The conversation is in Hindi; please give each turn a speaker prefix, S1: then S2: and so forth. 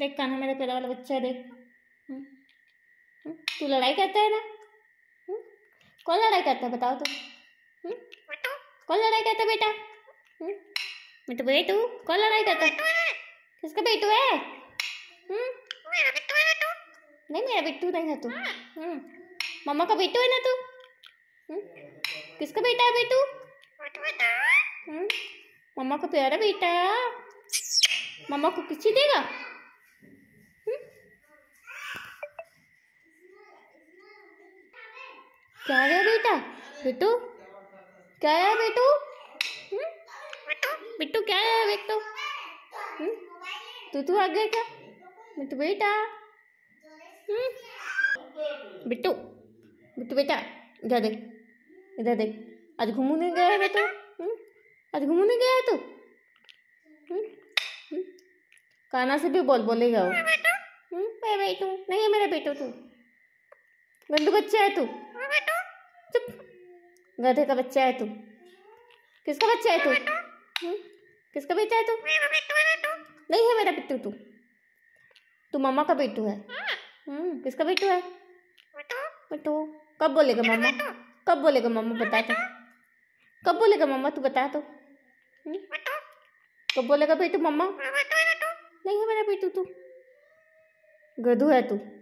S1: देख कान मेरा पहला वाला बच्चा है देख हम्म। हम्म। तू लड़ाई करता है ना हम्म। कौन लड़ाई करता है बताओ तुम कौन लड़ाई करता है बेटा मिठू बेटू कौन लड़ाई करता है किसका बेटू है नहीं मेरा बिट्टू नहीं है तू हाँ। मम्मा का बेटू है ना तू किसका बेटा है बेटू मम्मा का प्यारा बेटा मम्मा को किसी देगा क्या है बेटा बिट्टू क्या है बेटू बिट्टू हम्म? बिट्टू क्या है बिट्टू हम्म? तू तू तो आ गया क्या बिट्टू बेटा हम्म? बिट्टू बिट्टू बेटा इधर देख इधर देख आज घूमने गया है तो आज घूमने गया है तू काना से भी बोल बोलेगा वो बेटू नहीं है मेरा बेटू तू गंदू बच्चा है तू हाँ बेटू चुप गधे का बच्चा है तू किसका बच्चा है तू हम्म? किसका बेटा है तू नहीं है मेरा पिट्टू तू तू मामा का बेटू है हाँ। हम्म, किसका बेटू है बेटू कब बोलेगा मामा कब बोलेगा मामा बता तो कब बोलेगा मामा तू बता तो हम्म? कब बोलेगा बेटू मामा नहीं है मेरा बेटू तू गधू है तू